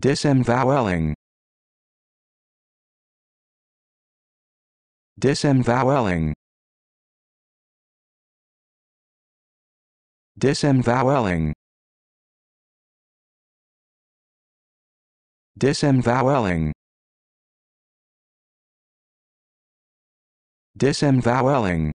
disemvoweling disemvoweling disemvoweling disemvoweling disemvoweling